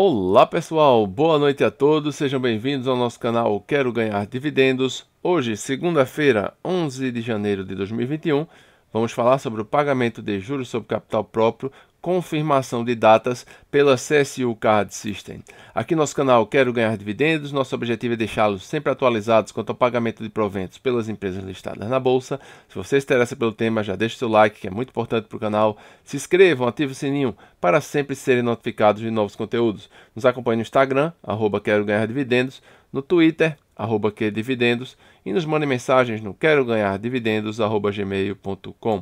Olá pessoal, boa noite a todos, sejam bem-vindos ao nosso canal Quero Ganhar Dividendos. Hoje, segunda-feira, 11 de janeiro de 2021, Vamos falar sobre o pagamento de juros sobre capital próprio, confirmação de datas pela CSU Card System. Aqui no nosso canal Quero Ganhar Dividendos, nosso objetivo é deixá-los sempre atualizados quanto ao pagamento de proventos pelas empresas listadas na Bolsa. Se você se interessa pelo tema, já deixe seu like, que é muito importante para o canal. Se inscrevam, ative o sininho para sempre serem notificados de novos conteúdos. Nos acompanhe no Instagram, arroba Quero Ganhar Dividendos, no Twitter, arroba qdividendos e nos mande mensagens no quero ganhar dividendos arroba gmail.com.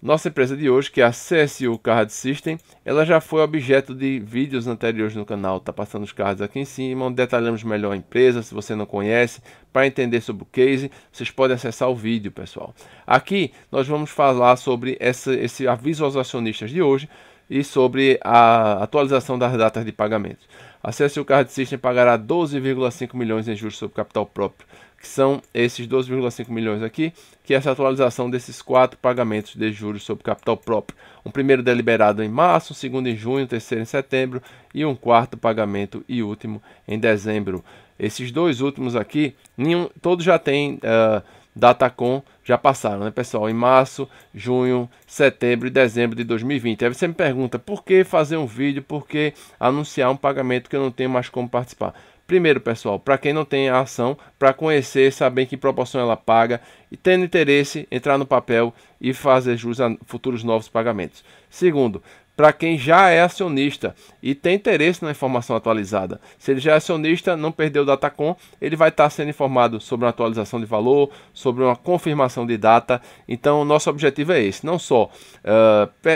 Nossa empresa de hoje, que é a CSU Card System, ela já foi objeto de vídeos anteriores no canal, tá passando os cards aqui em cima, onde detalhamos melhor a empresa, se você não conhece, para entender sobre o case, vocês podem acessar o vídeo, pessoal. Aqui nós vamos falar sobre essa, esse aviso aos acionistas de hoje, e sobre a atualização das datas de pagamento. A CSU Card System pagará 12,5 milhões em juros sobre capital próprio, que são esses 12,5 milhões aqui, que é essa atualização desses quatro pagamentos de juros sobre capital próprio. Um primeiro deliberado em março, um segundo em junho, um terceiro em setembro e um quarto pagamento e último em dezembro. Esses dois últimos aqui, nenhum, todos já têm... Uh, Datacom já passaram, né, pessoal? Em março, junho, setembro e dezembro de 2020. Aí você me pergunta por que fazer um vídeo, por que anunciar um pagamento que eu não tenho mais como participar. Primeiro, pessoal, para quem não tem a ação, para conhecer, saber que proporção ela paga e tendo interesse, entrar no papel e fazer jus a futuros novos pagamentos. Segundo, para quem já é acionista e tem interesse na informação atualizada. Se ele já é acionista, não perdeu o Datacom, ele vai estar sendo informado sobre uma atualização de valor, sobre uma confirmação de data. Então, nosso objetivo é esse: não só uh,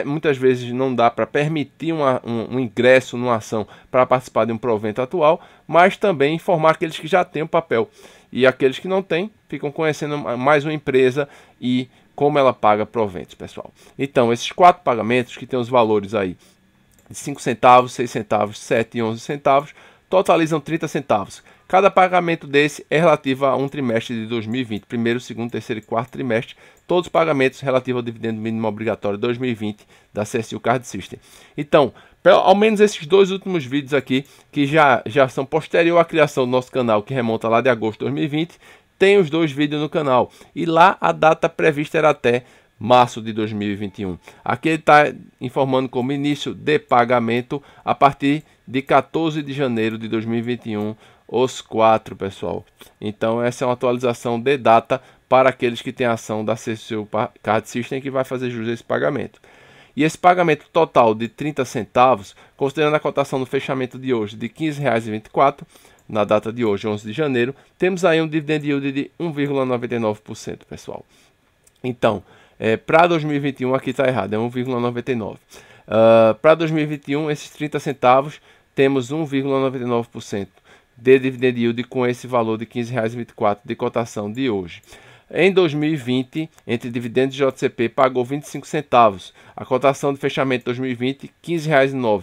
muitas vezes não dá para permitir uma, um, um ingresso numa ação para participar de um provento atual, mas também informar aqueles que já têm o papel. E aqueles que não têm ficam conhecendo mais uma empresa e como ela paga proventos, pessoal. Então, esses quatro pagamentos que tem os valores aí de 5 centavos, 6 centavos, 7 e 11 centavos, totalizam 30 centavos. Cada pagamento desse é relativo a um trimestre de 2020, primeiro, segundo, terceiro e quarto trimestre, todos os pagamentos relativos ao dividendo mínimo obrigatório 2020 da CSU Card System. Então, pelo, ao menos esses dois últimos vídeos aqui, que já, já são posterior à criação do nosso canal, que remonta lá de agosto de 2020, tem os dois vídeos no canal. E lá a data prevista era até março de 2021. Aqui ele está informando como início de pagamento a partir de 14 de janeiro de 2021, os quatro, pessoal. Então essa é uma atualização de data para aqueles que têm ação da seu Card System que vai fazer jus a esse pagamento. E esse pagamento total de 30 centavos, considerando a cotação no fechamento de hoje de R$ 15,24, na data de hoje, 11 de janeiro, temos aí um dividend yield de 1,99%, pessoal. Então, é, para 2021 aqui está errado, é 1,99%. Uh, para 2021, esses 30 centavos, temos 1,99% de dividend yield com esse valor de R$ 15,24 de cotação de hoje. Em 2020, entre dividendos e JCP, pagou 25 centavos. A cotação de fechamento de 2020, R$ 15,09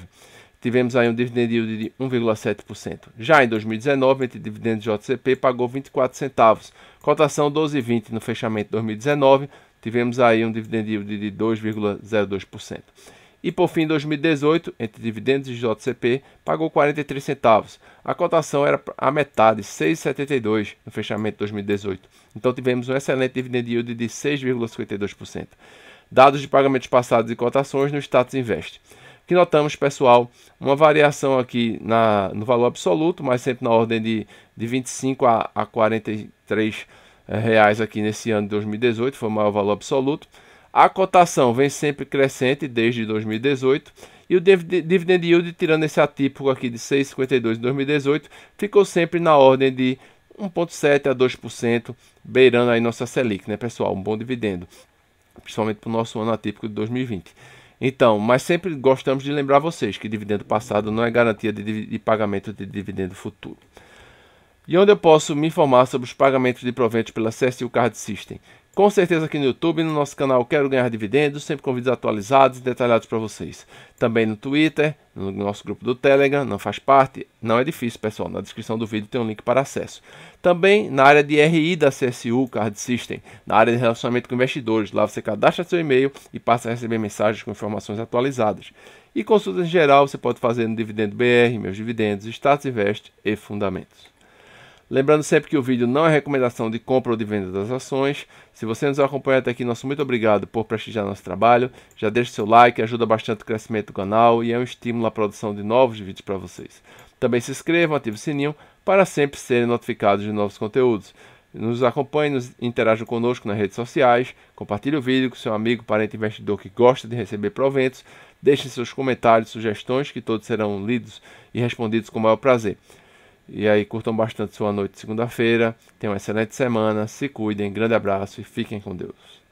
tivemos aí um dividend yield de 1,7%. Já em 2019, entre dividendos JCP, pagou 24 centavos. Cotação 12,20 no fechamento de 2019, tivemos aí um dividend yield de 2,02%. E por fim, em 2018, entre dividendos e JCP, pagou 43 centavos. A cotação era a metade, 6,72 no fechamento de 2018. Então tivemos um excelente dividend yield de 6,52%. Dados de pagamentos passados e cotações no Status Invest que notamos, pessoal, uma variação aqui na, no valor absoluto, mas sempre na ordem de, de 25 a, a 43 eh, reais aqui nesse ano de 2018, foi o maior valor absoluto. A cotação vem sempre crescente desde 2018 e o dividend yield, tirando esse atípico aqui de 6,52 em 2018, ficou sempre na ordem de 1,7 a 2%, beirando aí nossa Selic, né pessoal? Um bom dividendo, principalmente para o nosso ano atípico de 2020. Então, mas sempre gostamos de lembrar vocês que dividendo passado não é garantia de, de pagamento de dividendo futuro. E onde eu posso me informar sobre os pagamentos de proventos pela CSU Card System, com certeza aqui no YouTube, no nosso canal Quero Ganhar Dividendos, sempre com vídeos atualizados e detalhados para vocês. Também no Twitter, no nosso grupo do Telegram, não faz parte, não é difícil, pessoal, na descrição do vídeo tem um link para acesso. Também na área de RI da CSU Card System, na área de relacionamento com investidores, lá você cadastra seu e-mail e passa a receber mensagens com informações atualizadas. E consultas em geral você pode fazer no Dividendo BR, Meus Dividendos, Status Invest e Fundamentos. Lembrando sempre que o vídeo não é recomendação de compra ou de venda das ações. Se você nos acompanha até aqui, nosso muito obrigado por prestigiar nosso trabalho. Já deixa seu like, ajuda bastante o crescimento do canal e é um estímulo à produção de novos vídeos para vocês. Também se inscrevam, ative o sininho para sempre serem notificados de novos conteúdos. Nos acompanhe, nos interajam conosco nas redes sociais, compartilhe o vídeo com seu amigo, parente investidor que gosta de receber proventos, Deixe seus comentários, sugestões que todos serão lidos e respondidos com o maior prazer. E aí, curtam bastante sua noite de segunda-feira. Tenham uma excelente semana. Se cuidem. Grande abraço e fiquem com Deus.